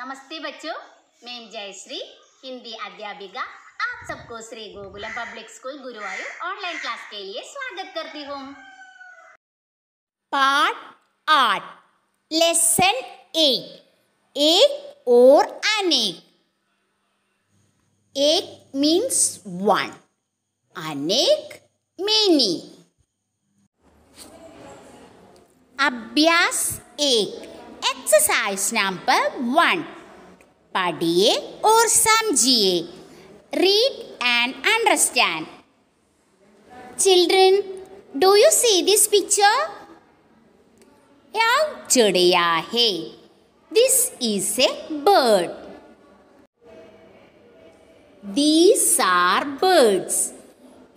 नमस्ते बच्चों मैं जयश्री हिंदी अध्यापिका आप सबको Shri Gokulam public school Guruvayur online class के लिए स्वागत करती हूँ पार्ट आठ लेसन एट एक और अनेक एक मीन्स वन अनेक मेनी अभ्यास एक Exercise number 1. Padiye or samjiye. Read and understand. Children, do you see this picture? Yav chudaya hai. This is a bird. These are birds.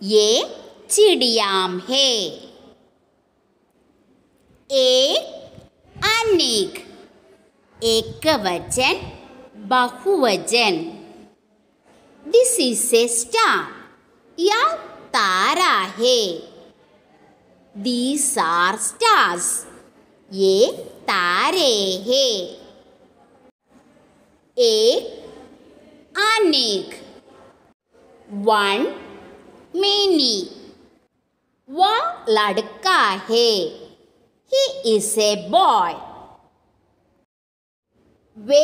ये चिड़ियाम है एक अनेक एक वचन बहुवचन दिस इज ए स्टार या तारा है दीस आर स्टार्स ये तारे है एक अनेक वन मेनी वह लड़का है He is a boy. वे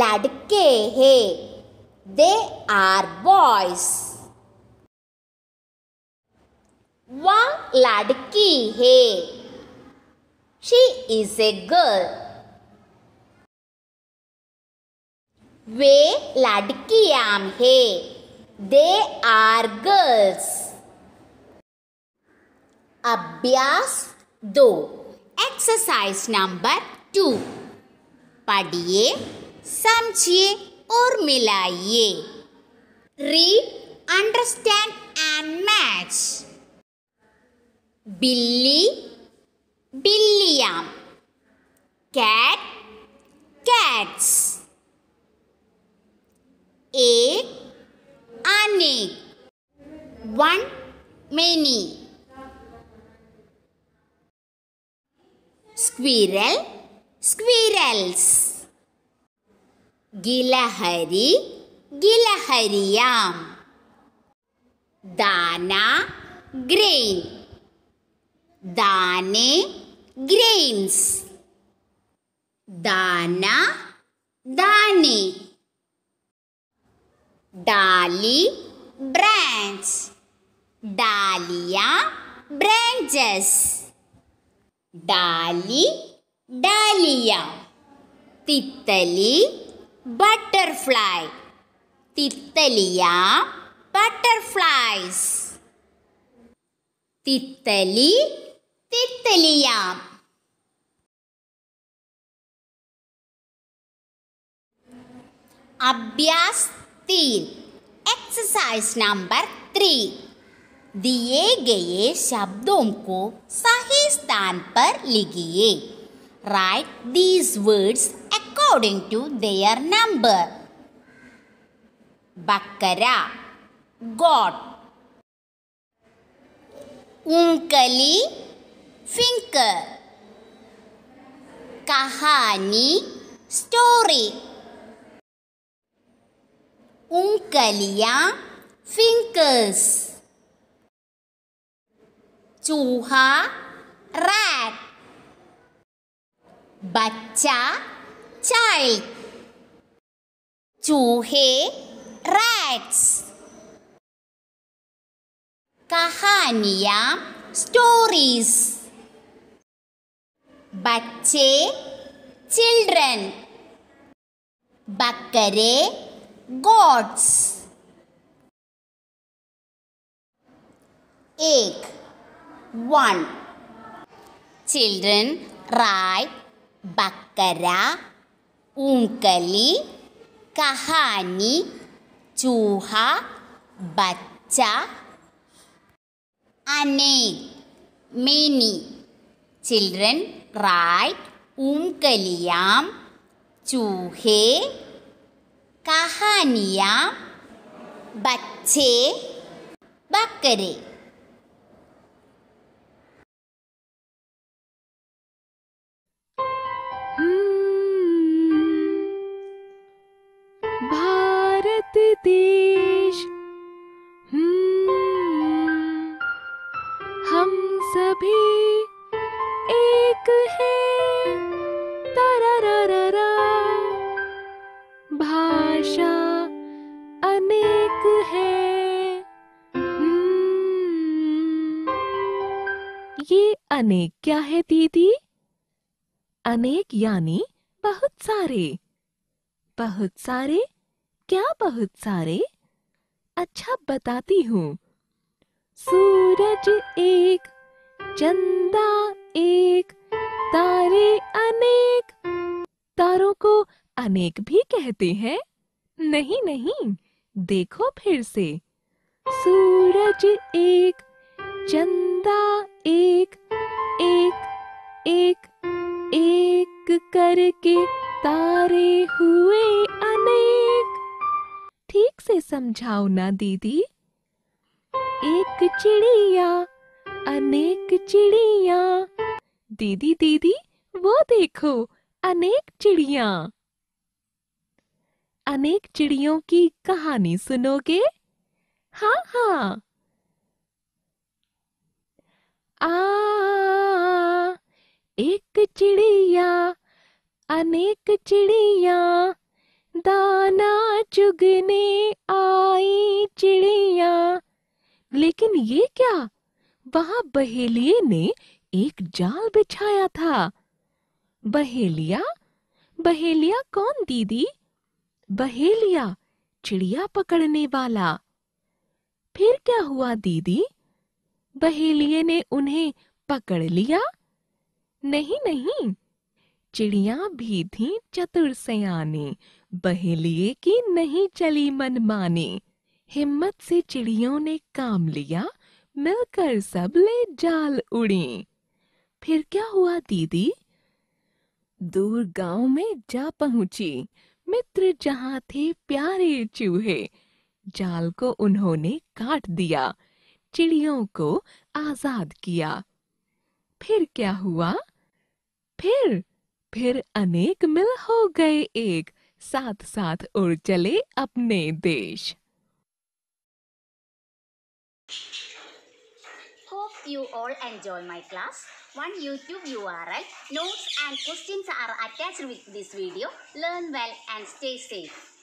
लड़के हैं दे आर बॉयज वह लड़की है शी इज ए गर्ल वे लड़कियां हैं दे आर गर्ल्स अभ्यास दो एक्सरसाइज नंबर टू पढ़िए समझिए और मिलाइए रीड अंडरस्टैंड एंड मैच बिल्ली बिल्लियां कैट कैट्स एक अनेक one many squirrel squirrels gilahari gilahariyam dana grain dane grains dana dane dali branch dahlia branches डाली डालिया तितली बटरफ्लाई तितलिया बटरफ्लाइज तितली तितलिया अभ्यास तीन एक्सरसाइज नंबर थ्री दिए गए शब्दों को सा स्थान पर लिखिए write these words according to their number बकरा गॉड उंकली फिंकर कहानी स्टोरी उंकलिया फिंकर्स चूहा rat bachcha child chuhe rats kahaniya stories बच्चे children बकरे goats एक one Children write Bakara, Unkali, Kahani, चूहा बच्चा अनेक मेनी चिल्ड्रन राइट उमकलियाम चूहे कहानिया बच्चे बकरे एक है भाषा अनेक है हम्म। ये अनेक क्या है दीदी अनेक यानी बहुत सारे बहुत सारे क्या बहुत सारे अच्छा बताती हूँ सूरज एक चंदा एक तारे अनेक तारों को अनेक भी कहते हैं नहीं नहीं देखो फिर से सूरज एक चंदा एक एक एक एक करके तारे हुए अनेक ठीक से समझाओ ना दीदी एक चिड़िया अनेक चिड़िया दीदी दीदी वो देखो अनेक चिड़िया अनेक चिड़ियों की कहानी सुनोगे हाँ हाँ आ एक चिड़िया अनेक चिड़िया दाना चुगने आई चिड़िया लेकिन ये क्या वहां बहेलिए ने एक जाल बिछाया था बहेलिया बहेलिया कौन दीदी बहेलिया चिड़िया पकड़ने वाला फिर क्या हुआ दीदी बहेलिए ने उन्हें पकड़ लिया नहीं नहीं चिड़िया भी थी चतुर सयानी बहेलिए की नहीं चली मनमानी हिम्मत से चिड़ियों ने काम लिया मिलकर सब ले जाल उड़ी फिर क्या हुआ दीदी दूर गांव में जा पहुंची मित्र जहां थे प्यारे चूहे जाल को उन्होंने काट दिया चिड़ियों को आजाद किया फिर क्या हुआ फिर फिर अनेक मिल हो गए एक साथ साथ उड़ चले अपने देश you all enjoy my class. One YouTube URL, notes and questions are attached with this video. Learn well and stay safe.